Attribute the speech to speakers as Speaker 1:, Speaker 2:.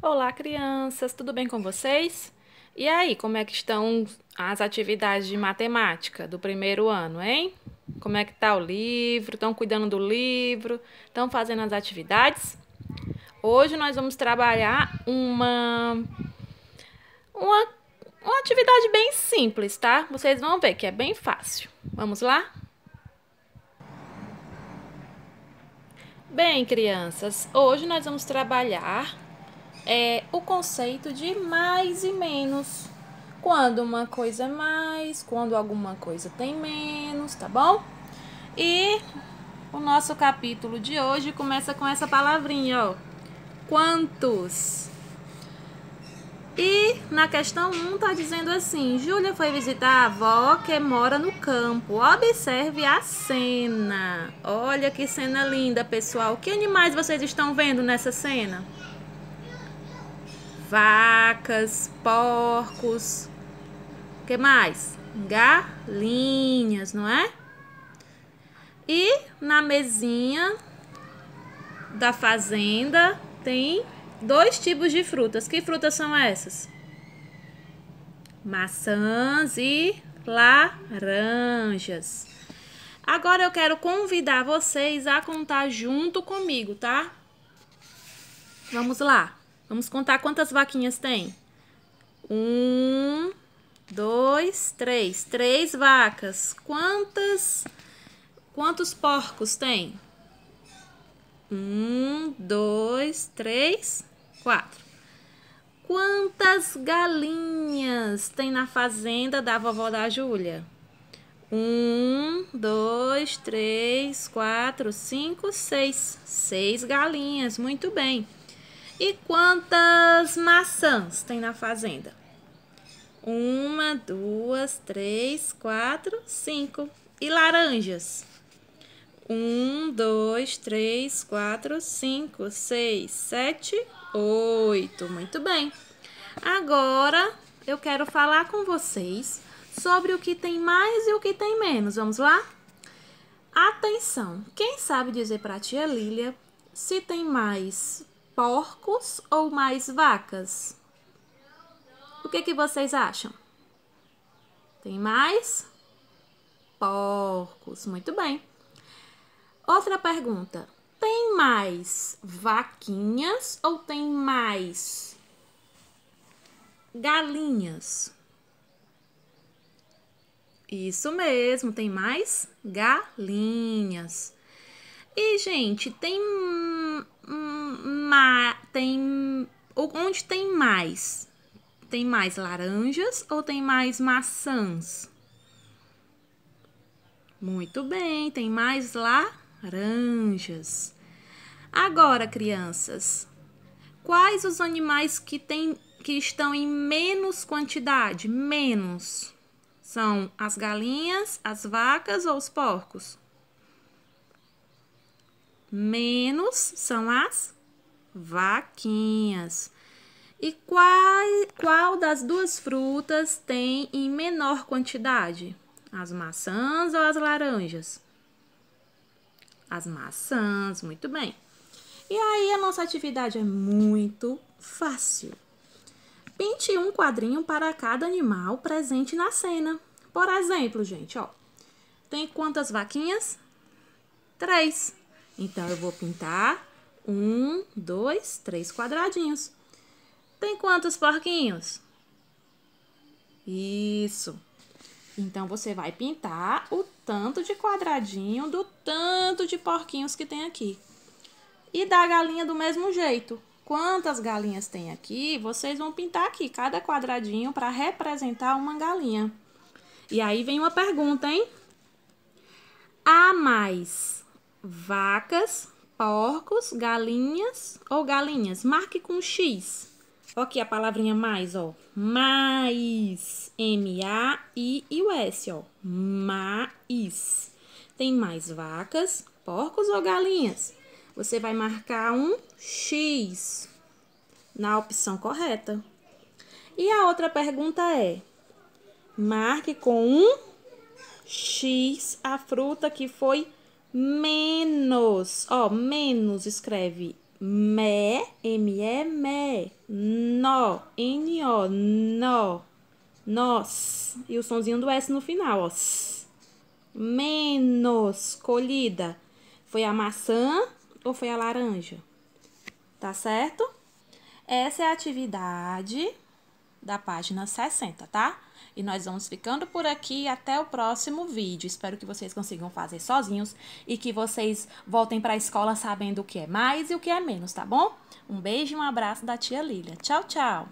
Speaker 1: Olá, crianças, tudo bem com vocês? E aí, como é que estão as atividades de matemática do primeiro ano, hein? Como é que tá o livro? Estão cuidando do livro? Estão fazendo as atividades? Hoje nós vamos trabalhar uma uma uma atividade bem simples, tá? Vocês vão ver que é bem fácil. Vamos lá? Bem, crianças, hoje nós vamos trabalhar é o conceito de mais e menos. Quando uma coisa é mais, quando alguma coisa tem menos, tá bom? E o nosso capítulo de hoje começa com essa palavrinha, ó. Quantos? E na questão 1 um, tá dizendo assim: Júlia foi visitar a avó que mora no campo. Observe a cena. Olha que cena linda, pessoal. Que animais vocês estão vendo nessa cena? vacas, porcos, que mais? Galinhas, não é? E na mesinha da fazenda tem dois tipos de frutas. Que frutas são essas? Maçãs e laranjas. Agora eu quero convidar vocês a contar junto comigo, tá? Vamos lá. Vamos contar quantas vaquinhas tem. Um, dois, três. Três vacas. Quantas, quantos porcos tem? Um, dois, três, quatro. Quantas galinhas tem na fazenda da vovó da Júlia? Um, dois, três, quatro, cinco, seis. Seis galinhas, muito bem. E quantas maçãs tem na fazenda? Uma, duas, três, quatro, cinco. E laranjas? Um, dois, três, quatro, cinco, seis, sete, oito. Muito bem. Agora eu quero falar com vocês sobre o que tem mais e o que tem menos. Vamos lá? Atenção! Quem sabe dizer para a tia Lília se tem mais porcos ou mais vacas? O que, que vocês acham? Tem mais? Porcos. Muito bem. Outra pergunta. Tem mais vaquinhas ou tem mais galinhas? Isso mesmo, tem mais galinhas. E, gente, tem tem onde tem mais? Tem mais laranjas ou tem mais maçãs? Muito bem, tem mais laranjas. Agora, crianças, quais os animais que tem que estão em menos quantidade? Menos. São as galinhas, as vacas ou os porcos? menos são as vaquinhas. E qual, qual das duas frutas tem em menor quantidade? As maçãs ou as laranjas? As maçãs, muito bem. E aí a nossa atividade é muito fácil. Pinte um quadrinho para cada animal presente na cena. Por exemplo, gente, ó, tem quantas vaquinhas? Três. Então, eu vou pintar um, dois, três quadradinhos. Tem quantos porquinhos? Isso. Então, você vai pintar o tanto de quadradinho do tanto de porquinhos que tem aqui. E da galinha do mesmo jeito. Quantas galinhas tem aqui, vocês vão pintar aqui cada quadradinho para representar uma galinha. E aí vem uma pergunta, hein? A mais vacas, porcos, galinhas ou galinhas. Marque com X. Aqui a palavrinha mais, ó. Mais. M-A-I u S, ó. Mais. Tem mais vacas, porcos ou galinhas? Você vai marcar um X na opção correta. E a outra pergunta é: marque com um X a fruta que foi menos. Ó, menos escreve me, M-E, me, nó, N-O, nó, nós. E o sonzinho do S no final, ó. Menos colhida. Foi a maçã ou foi a laranja? Tá certo? Essa é a atividade da página 60, tá? E nós vamos ficando por aqui até o próximo vídeo. Espero que vocês consigam fazer sozinhos e que vocês voltem para a escola sabendo o que é mais e o que é menos, tá bom? Um beijo e um abraço da tia Lilia. Tchau, tchau!